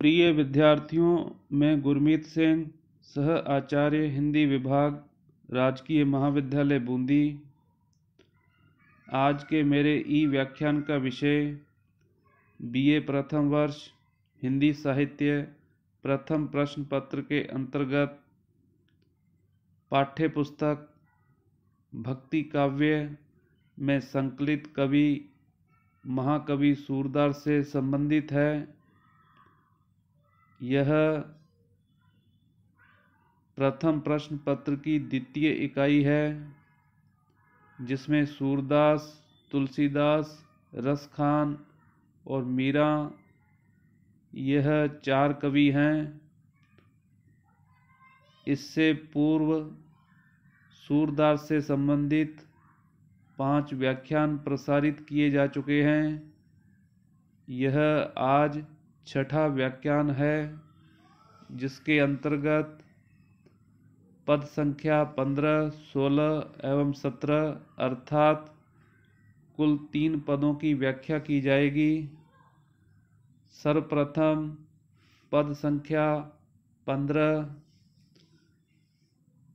प्रिय विद्यार्थियों मैं गुरमीत सिंह सह आचार्य हिंदी विभाग राजकीय महाविद्यालय बूंदी आज के मेरे ई व्याख्यान का विषय बीए प्रथम वर्ष हिंदी साहित्य प्रथम प्रश्न पत्र के अंतर्गत पाठ्य पुस्तक भक्ति काव्य में संकलित कवि महाकवि सूरदार से संबंधित है यह प्रथम प्रश्न पत्र की द्वितीय इकाई है जिसमें सूरदास तुलसीदास रस खान और मीरा यह चार कवि हैं इससे पूर्व सूरदास से संबंधित पांच व्याख्यान प्रसारित किए जा चुके हैं यह आज छठा व्याख्यान है जिसके अंतर्गत पद संख्या पंद्रह सोलह एवं सत्रह अर्थात कुल तीन पदों की व्याख्या की जाएगी सर्वप्रथम पद संख्या पंद्रह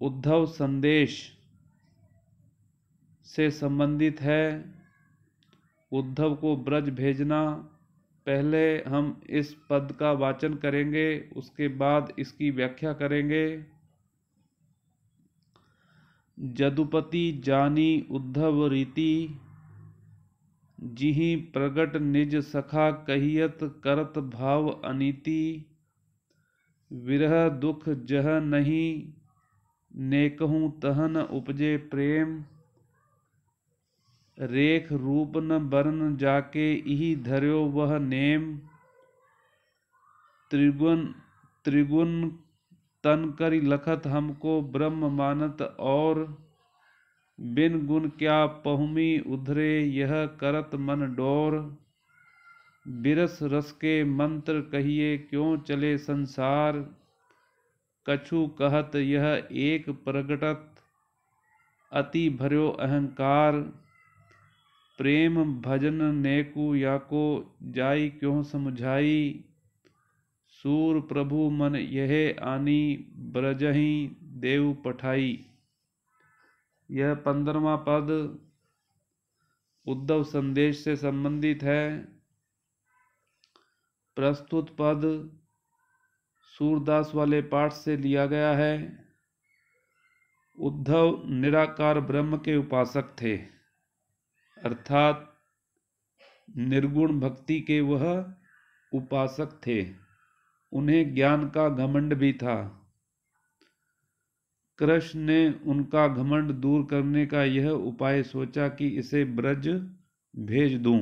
उद्धव संदेश से संबंधित है उद्धव को ब्रज भेजना पहले हम इस पद का वाचन करेंगे उसके बाद इसकी व्याख्या करेंगे जदुपति जानी उद्धव रीति जिहि प्रगट निज सखा कहियत करत भाव अनीति विरह दुख जह नहीं ने तहन उपजे प्रेम रेख रूप न बरन जाके इहि धर्यो वह नेम त्रिगुण त्रिगुण तन करी लखत हमको ब्रह्म मानत और बिन गुण क्या पहुमी उधरे यह करत मन डोर बिरस रस के मंत्र कहिए क्यों चले संसार कछु कहत यह एक प्रगटत अति भर्यो अहंकार प्रेम भजन नेकु याको जाई क्यों समझाई सूर प्रभु मन यह आनी ब्रजही देव पठाई यह पंद्रवा पद उद्धव संदेश से संबंधित है प्रस्तुत पद सूरदास वाले पाठ से लिया गया है उद्धव निराकार ब्रह्म के उपासक थे अर्थात निर्गुण भक्ति के वह उपासक थे उन्हें ज्ञान का घमंड भी था कृष्ण ने उनका घमंड दूर करने का यह उपाय सोचा कि इसे ब्रज भेज दूं।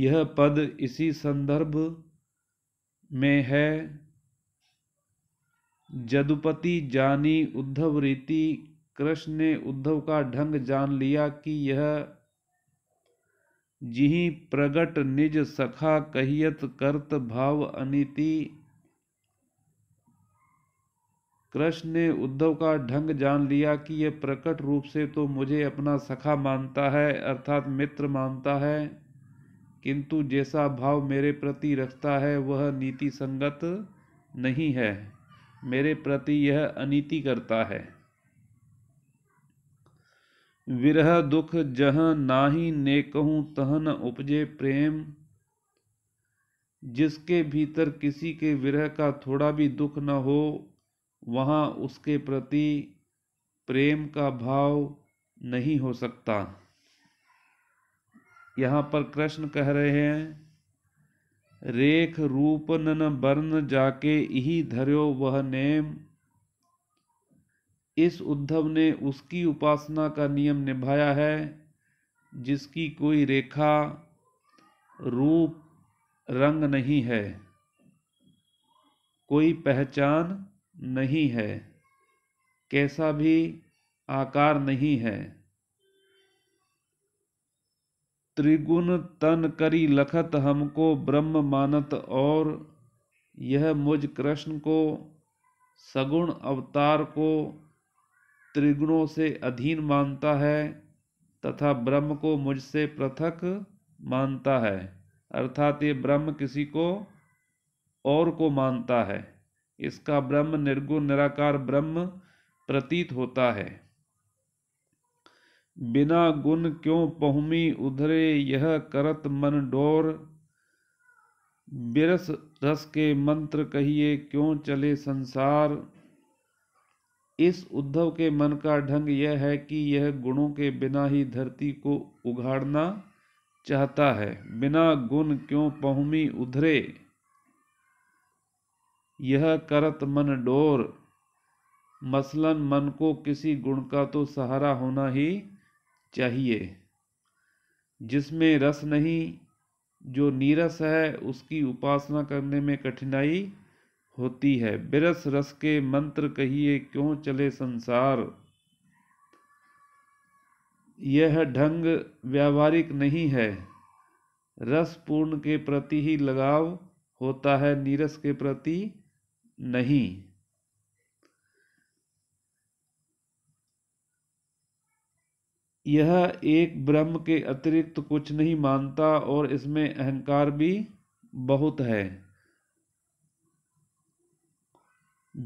यह पद इसी संदर्भ में है जदुपति जानी उद्धव रीति कृष्ण ने उद्धव का ढंग जान लिया कि यह जिही प्रगट निज सखा कहियत कर्त भाव अनिति कृष्ण ने उद्धव का ढंग जान लिया कि यह प्रकट रूप से तो मुझे अपना सखा मानता है अर्थात मित्र मानता है किंतु जैसा भाव मेरे प्रति रखता है वह नीति संगत नहीं है मेरे प्रति यह अनीति करता है विरह दुख जह नाही नेकहूँ तहन उपजे प्रेम जिसके भीतर किसी के विरह का थोड़ा भी दुख न हो वहाँ उसके प्रति प्रेम का भाव नहीं हो सकता यहाँ पर कृष्ण कह रहे हैं रेख नन बर्ण जाके यही धर्यो वह नेम इस उद्धव ने उसकी उपासना का नियम निभाया है जिसकी कोई रेखा रूप रंग नहीं है कोई पहचान नहीं है कैसा भी आकार नहीं है त्रिगुण तन करी लखत हमको ब्रह्म मानत और यह मुझ कृष्ण को सगुण अवतार को त्रिगुणों से अधीन मानता है तथा ब्रह्म को मुझसे पृथक मानता है अर्थात ये ब्रह्म किसी को और को मानता है इसका ब्रह्म निर्गुण निराकार ब्रह्म प्रतीत होता है बिना गुण क्यों पहुमी उधरे यह करत मन डोर बिरस रस के मंत्र कहिए क्यों चले संसार इस उद्धव के मन का ढंग यह है कि यह गुणों के बिना ही धरती को उघाड़ना चाहता है बिना गुण क्यों पहुमी उधरे यह करत मन डोर मसलन मन को किसी गुण का तो सहारा होना ही चाहिए जिसमें रस नहीं जो नीरस है उसकी उपासना करने में कठिनाई होती है बिरस रस के मंत्र कहिए क्यों चले संसार यह ढंग व्यावहारिक नहीं है रस पूर्ण के प्रति ही लगाव होता है नीरस के प्रति नहीं यह एक ब्रह्म के अतिरिक्त कुछ नहीं मानता और इसमें अहंकार भी बहुत है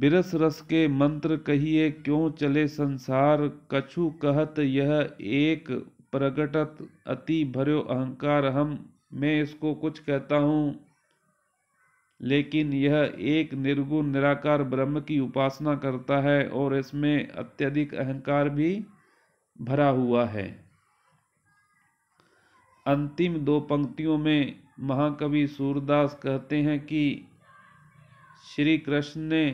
बिरस रस के मंत्र कहिए क्यों चले संसार कछु कहत यह एक प्रगटत अति भर्यो अहंकार हम मैं इसको कुछ कहता हूँ लेकिन यह एक निर्गुण निराकार ब्रह्म की उपासना करता है और इसमें अत्यधिक अहंकार भी भरा हुआ है अंतिम दो पंक्तियों में महाकवि सूरदास कहते हैं कि श्री कृष्ण ने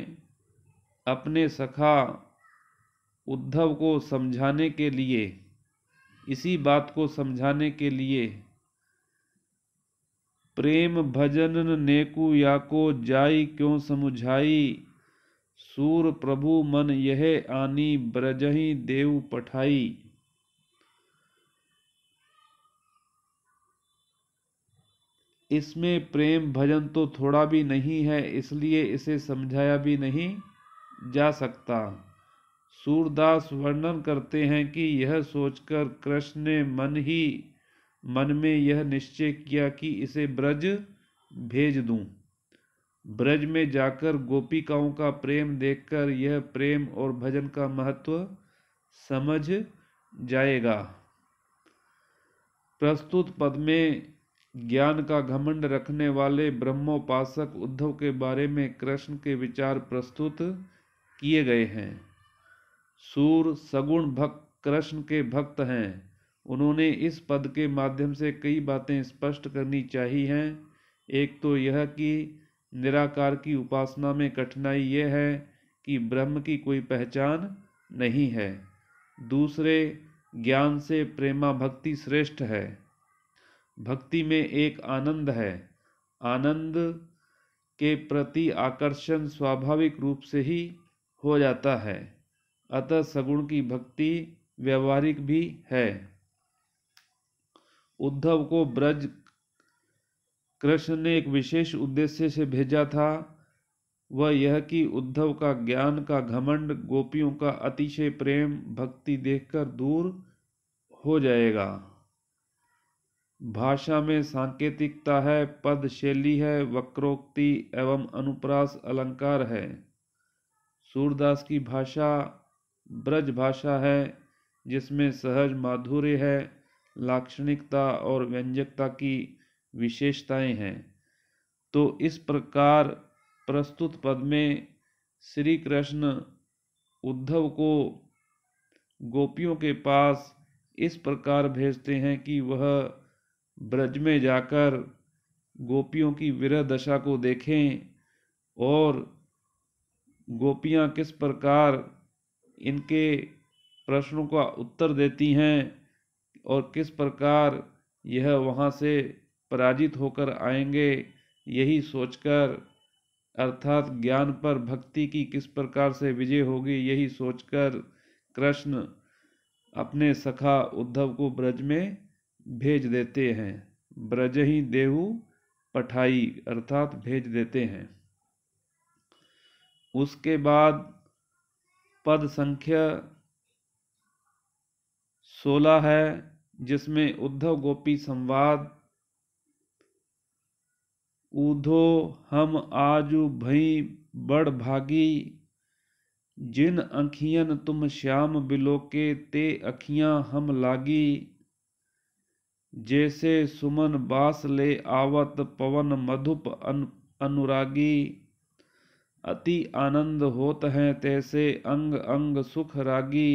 अपने सखा उद्धव को समझाने के लिए इसी बात को समझाने के लिए प्रेम भजन नेकु याको जाई क्यों समुझाई सूर प्रभु मन यह आनी ब्रजही देव पठाई इसमें प्रेम भजन तो थोड़ा भी नहीं है इसलिए इसे समझाया भी नहीं जा सकता सूरदास वर्णन करते हैं कि यह सोचकर कृष्ण ने मन ही मन में यह निश्चय किया कि इसे ब्रज भेज दूं। ब्रज में जाकर गोपिकाओं का प्रेम देखकर यह प्रेम और भजन का महत्व समझ जाएगा प्रस्तुत पद में ज्ञान का घमंड रखने वाले ब्रह्मोपासक उद्धव के बारे में कृष्ण के विचार प्रस्तुत किए गए हैं सूर सगुण भक्त कृष्ण के भक्त हैं उन्होंने इस पद के माध्यम से कई बातें स्पष्ट करनी चाहिए हैं एक तो यह कि निराकार की उपासना में कठिनाई यह है कि ब्रह्म की कोई पहचान नहीं है दूसरे ज्ञान से प्रेमा भक्ति श्रेष्ठ है भक्ति में एक आनंद है आनंद के प्रति आकर्षण स्वाभाविक रूप से ही हो जाता है अतः सगुण की भक्ति व्यवहारिक भी है उद्धव को ब्रज कृष्ण ने एक विशेष उद्देश्य से भेजा था वह यह कि उद्धव का ज्ञान का घमंड गोपियों का अतिशय प्रेम भक्ति देखकर दूर हो जाएगा भाषा में सांकेतिकता है पद शैली है वक्रोक्ति एवं अनुप्रास अलंकार है सूरदास की भाषा ब्रज भाषा है जिसमें सहज माधुर्य है लाक्षणिकता और व्यंजकता की विशेषताएं हैं तो इस प्रकार प्रस्तुत पद में श्री कृष्ण उद्धव को गोपियों के पास इस प्रकार भेजते हैं कि वह ब्रज में जाकर गोपियों की विरह दशा को देखें और गोपियाँ किस प्रकार इनके प्रश्नों का उत्तर देती हैं और किस प्रकार यह वहाँ से पराजित होकर आएंगे यही सोचकर अर्थात ज्ञान पर भक्ति की किस प्रकार से विजय होगी यही सोचकर कृष्ण अपने सखा उद्धव को ब्रज में भेज देते हैं ब्रज ही देहू पठाई अर्थात भेज देते हैं उसके बाद पद संख्या सोलह है जिसमें उद्धव गोपी संवाद उधो हम आजू भई बड़ भागी जिन अखियन तुम श्याम बिलोके ते अखियां हम लागी जैसे सुमन बास ले आवत पवन मधुप अन, अनुरागी अति आनंद होत हैं तैसे अंग अंग सुख रागी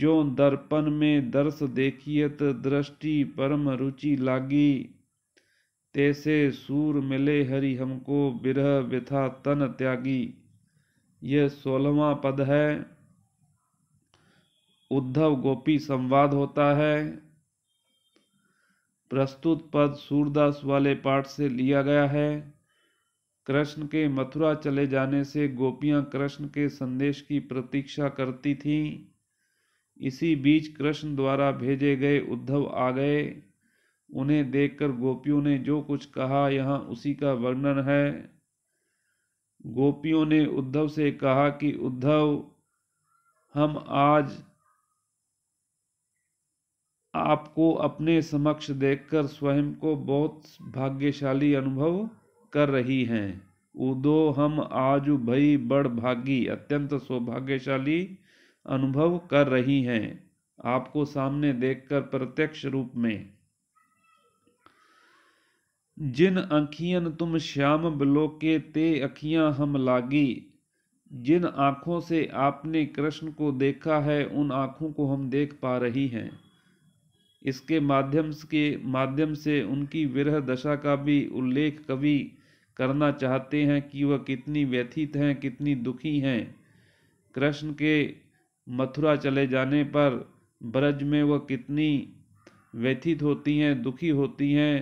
जो दर्पण में दर्श देखियत दृष्टि परम रुचि लागी तैसे सूर मिले हरि हमको बिरह व्यथा तन त्यागी यह सोलहवा पद है उद्धव गोपी संवाद होता है प्रस्तुत पद सूरदास वाले पाठ से लिया गया है कृष्ण के मथुरा चले जाने से गोपियां कृष्ण के संदेश की प्रतीक्षा करती थीं इसी बीच कृष्ण द्वारा भेजे गए उद्धव आ गए उन्हें देखकर गोपियों ने जो कुछ कहा यहाँ उसी का वर्णन है गोपियों ने उद्धव से कहा कि उद्धव हम आज आपको अपने समक्ष देखकर स्वयं को बहुत भाग्यशाली अनुभव कर रही हैं उदो हम आज भई बड़ भागी अत्यंत सौभाग्यशाली अनुभव कर रही हैं आपको सामने देखकर प्रत्यक्ष रूप में जिन अखियन तुम श्याम बलोके ते अखियां हम लागी जिन आँखों से आपने कृष्ण को देखा है उन आँखों को हम देख पा रही हैं इसके माध्यम के माध्यम से उनकी विरह दशा का भी उल्लेख कवि करना चाहते हैं कि वह कितनी व्यथित हैं कितनी दुखी हैं कृष्ण के मथुरा चले जाने पर ब्रज में वह कितनी व्यथित होती हैं दुखी होती हैं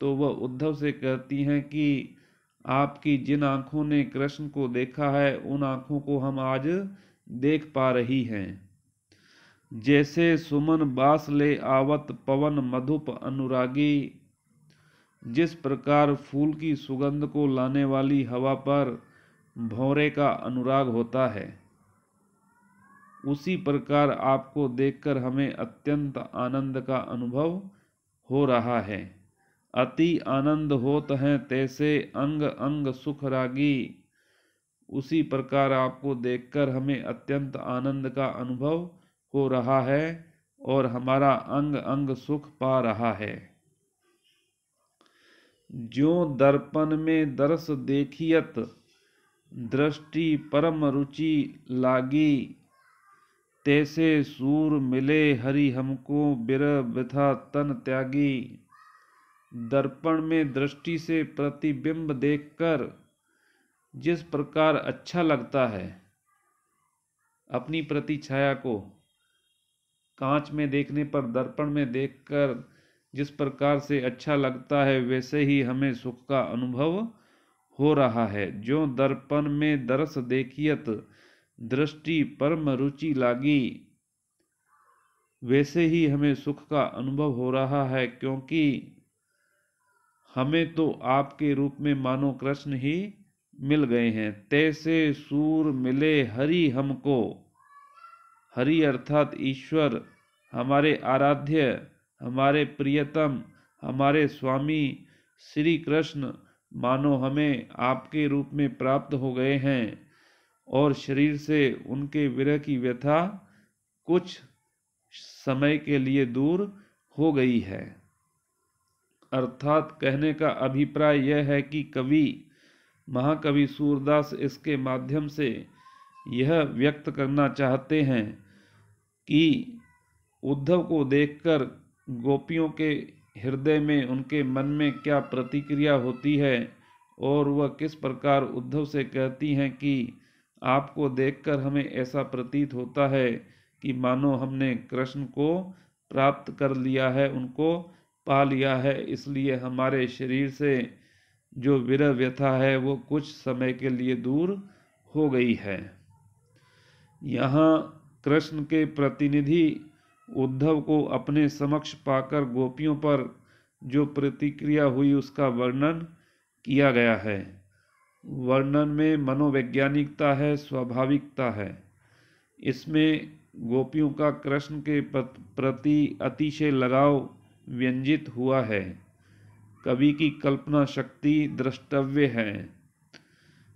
तो वह उद्धव से कहती हैं कि आपकी जिन आँखों ने कृष्ण को देखा है उन आँखों को हम आज देख पा रही हैं जैसे सुमन बास ले आवत पवन मधुप अनुरागी जिस प्रकार फूल की सुगंध को लाने वाली हवा पर भौरे का अनुराग होता है उसी प्रकार आपको देखकर हमें अत्यंत आनंद का अनुभव हो रहा है अति आनंद होत हैं तैसे अंग अंग सुख रागी उसी प्रकार आपको देखकर हमें अत्यंत आनंद का अनुभव हो रहा है और हमारा अंग अंग सुख पा रहा है जो दर्पण में दर्श देखियत दृष्टि परम रुचि लागी तैसे सूर मिले हरि हमको बिर वृथा तन त्यागी दर्पण में दृष्टि से प्रतिबिंब देखकर जिस प्रकार अच्छा लगता है अपनी प्रति छाया को कांच में देखने पर दर्पण में देखकर जिस प्रकार से अच्छा लगता है वैसे ही हमें सुख का अनुभव हो रहा है जो दर्पण में दरस देखियत दृष्टि परम रुचि लागी वैसे ही हमें सुख का अनुभव हो रहा है क्योंकि हमें तो आपके रूप में मानो कृष्ण ही मिल गए हैं तैसे सूर मिले हरि हमको हरि अर्थात ईश्वर हमारे आराध्य हमारे प्रियतम हमारे स्वामी श्री कृष्ण मानो हमें आपके रूप में प्राप्त हो गए हैं और शरीर से उनके विरह की व्यथा कुछ समय के लिए दूर हो गई है अर्थात कहने का अभिप्राय यह है कि कवि महाकवि सूरदास इसके माध्यम से यह व्यक्त करना चाहते हैं कि उद्धव को देखकर गोपियों के हृदय में उनके मन में क्या प्रतिक्रिया होती है और वह किस प्रकार उद्धव से कहती हैं कि आपको देखकर हमें ऐसा प्रतीत होता है कि मानो हमने कृष्ण को प्राप्त कर लिया है उनको पा लिया है इसलिए हमारे शरीर से जो विरह व्यथा है वो कुछ समय के लिए दूर हो गई है यहाँ कृष्ण के प्रतिनिधि उद्धव को अपने समक्ष पाकर गोपियों पर जो प्रतिक्रिया हुई उसका वर्णन किया गया है वर्णन में मनोवैज्ञानिकता है स्वाभाविकता है इसमें गोपियों का कृष्ण के प्रति अतिशय लगाव व्यंजित हुआ है कवि की कल्पना शक्ति द्रष्टव्य है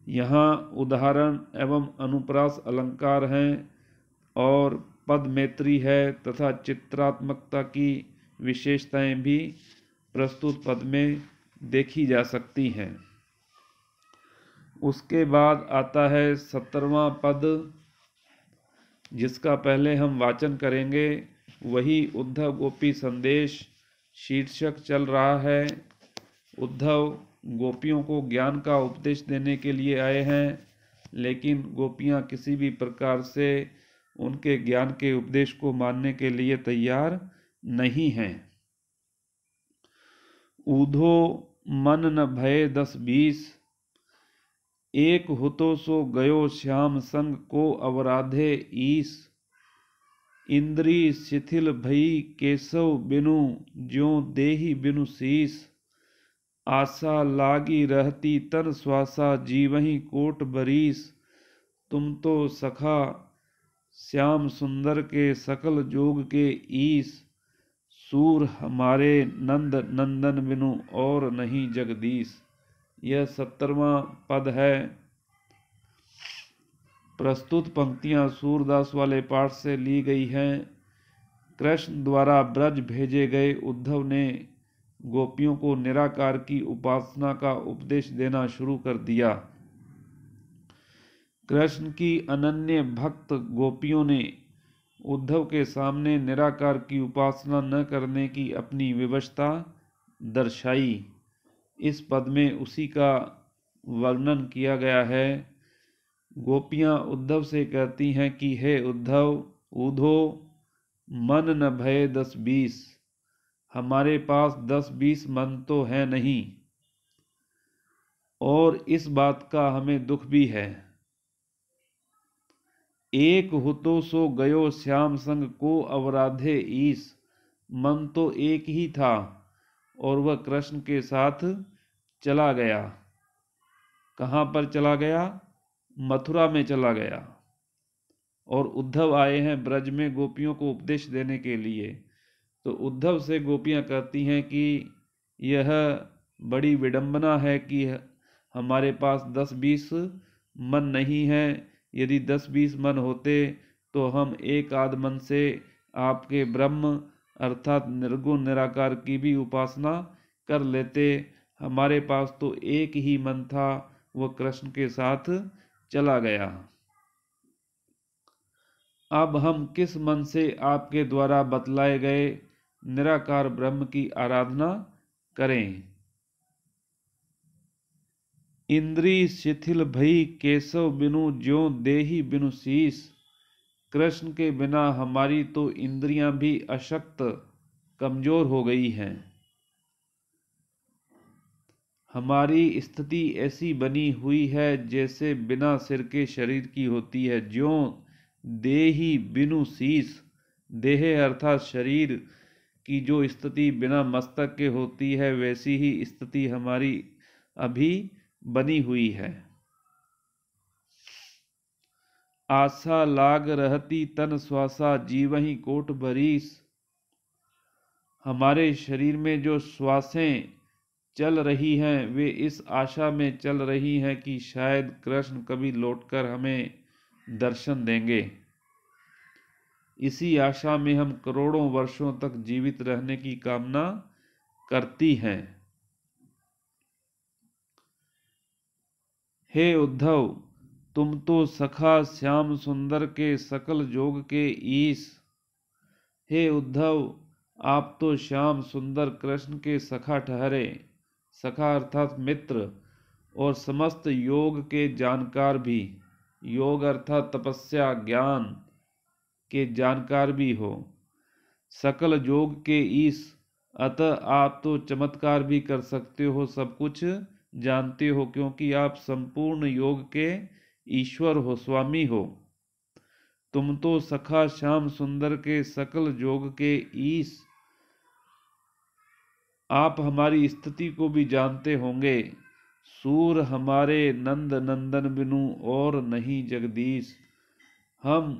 यहाँ उदाहरण एवं अनुप्रास अलंकार हैं और पदमैत्री है तथा चित्रात्मकता की विशेषताएं भी प्रस्तुत पद में देखी जा सकती हैं उसके बाद आता है सत्रवा पद जिसका पहले हम वाचन करेंगे वही उद्धव गोपी संदेश शीर्षक चल रहा है उद्धव गोपियों को ज्ञान का उपदेश देने के लिए आए हैं लेकिन गोपियां किसी भी प्रकार से उनके ज्ञान के उपदेश को मानने के लिए तैयार नहीं हैं ऊधो मन न भय दस बीस एक हुतो सो गयो श्याम संग को अवराधे ईस इंद्री शिथिल भई केशव बिनु ज्यो देही बिनु शीस आशा लागी रहती तन स्वासा जीवही कोट बरीस तुम तो सखा श्याम सुंदर के सकल जोग के ईस सूर हमारे नंद नंदन बिनु और नहीं जगदीश यह सत्तरवा पद है प्रस्तुत पंक्तियां सूरदास वाले पाठ से ली गई हैं कृष्ण द्वारा ब्रज भेजे गए उद्धव ने गोपियों को निराकार की उपासना का उपदेश देना शुरू कर दिया कृष्ण की अनन्य भक्त गोपियों ने उद्धव के सामने निराकार की उपासना न करने की अपनी विवशता दर्शाई इस पद में उसी का वर्णन किया गया है गोपियाँ उद्धव से कहती हैं कि हे उद्धव उधो मन न भय दस बीस हमारे पास दस बीस मन तो है नहीं और इस बात का हमें दुख भी है एक हुतो सो गयो श्याम संग को अवराधे ईस मन तो एक ही था और वह कृष्ण के साथ चला गया कहाँ पर चला गया मथुरा में चला गया और उद्धव आए हैं ब्रज में गोपियों को उपदेश देने के लिए तो उद्धव से गोपियाँ कहती हैं कि यह बड़ी विडंबना है कि हमारे पास दस बीस मन नहीं है यदि दस बीस मन होते तो हम एक आध मन से आपके ब्रह्म अर्थात निर्गुण निराकार की भी उपासना कर लेते हमारे पास तो एक ही मन था वह कृष्ण के साथ चला गया अब हम किस मन से आपके द्वारा बतलाए गए निराकार ब्रह्म की आराधना करें इंद्री शिथिल भई केशव बिनु ज्यो देही बिनु शीस कृष्ण के बिना हमारी तो इंद्रियां भी अशक्त कमजोर हो गई हैं हमारी स्थिति ऐसी बनी हुई है जैसे बिना सिर के शरीर की होती है ज्यो देही बिनु शीस देह अर्थात शरीर की जो स्थिति बिना मस्तक के होती है वैसी ही स्थिति हमारी अभी बनी हुई है आशा लाग रहती तन श्वासा ही कोट भरीस हमारे शरीर में जो श्वासें चल रही हैं वे इस आशा में चल रही हैं कि शायद कृष्ण कभी लौटकर हमें दर्शन देंगे इसी आशा में हम करोड़ों वर्षों तक जीवित रहने की कामना करती हैं हे उद्धव तुम तो सखा श्याम सुंदर के सकल जोग के ईश हे उद्धव आप तो श्याम सुंदर कृष्ण के सखा ठहरे सखा अर्थात मित्र और समस्त योग के जानकार भी योग अर्थात तपस्या ज्ञान के जानकार भी हो सकल योग के ईश अतः आप तो चमत्कार भी कर सकते हो सब कुछ जानते हो क्योंकि आप संपूर्ण योग के ईश्वर हो स्वामी हो तुम तो सखा श्याम सुंदर के सकल योग के ईश आप हमारी स्थिति को भी जानते होंगे सूर हमारे नंद नंदन बिनु और नहीं जगदीश हम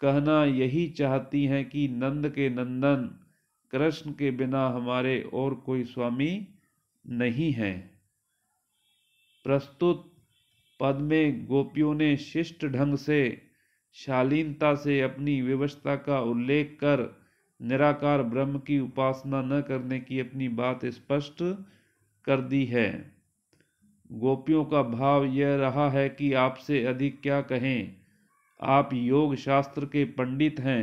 कहना यही चाहती हैं कि नंद के नंदन कृष्ण के बिना हमारे और कोई स्वामी नहीं हैं प्रस्तुत पद में गोपियों ने शिष्ट ढंग से शालीनता से अपनी व्यवस्था का उल्लेख कर निराकार ब्रह्म की उपासना न करने की अपनी बात स्पष्ट कर दी है गोपियों का भाव यह रहा है कि आपसे अधिक क्या कहें आप योग शास्त्र के पंडित हैं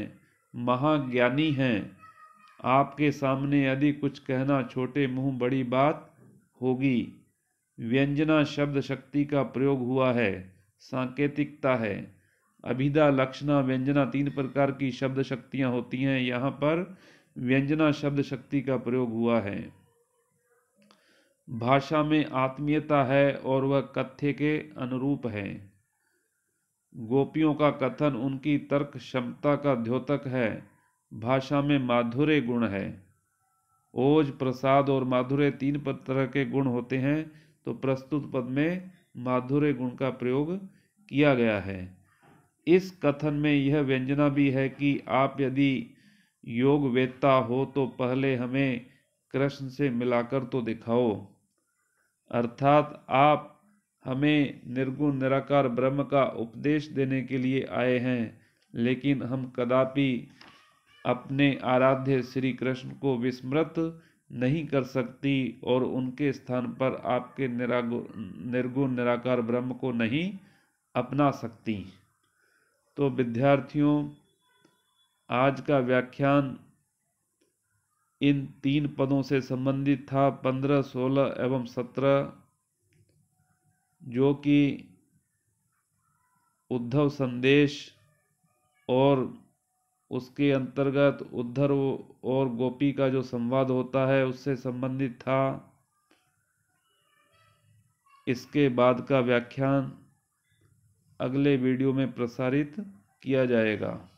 महाज्ञानी हैं आपके सामने यदि कुछ कहना छोटे मुंह बड़ी बात होगी व्यंजना शब्द शक्ति का प्रयोग हुआ है सांकेतिकता है अभिधा लक्षणा व्यंजना तीन प्रकार की शब्द शक्तियाँ होती हैं यहाँ पर व्यंजना शब्द शक्ति का प्रयोग हुआ है भाषा में आत्मीयता है और वह कथ्य के अनुरूप है गोपियों का कथन उनकी तर्क क्षमता का द्योतक है भाषा में माधुर्य गुण है ओज प्रसाद और माधुर्य तीन तरह के गुण होते हैं तो प्रस्तुत पद में माधुर्य गुण का प्रयोग किया गया है इस कथन में यह व्यंजना भी है कि आप यदि योग वेत्ता हो तो पहले हमें कृष्ण से मिलाकर तो दिखाओ अर्थात आप हमें निर्गुण निराकार ब्रह्म का उपदेश देने के लिए आए हैं लेकिन हम कदापि अपने आराध्य श्री कृष्ण को विस्मृत नहीं कर सकती और उनके स्थान पर आपके निरागु निर्गुण निराकार ब्रह्म को नहीं अपना सकती तो विद्यार्थियों आज का व्याख्यान इन तीन पदों से संबंधित था पंद्रह सोलह एवं सत्रह जो कि उद्धव संदेश और उसके अंतर्गत उद्धर और गोपी का जो संवाद होता है उससे संबंधित था इसके बाद का व्याख्यान अगले वीडियो में प्रसारित किया जाएगा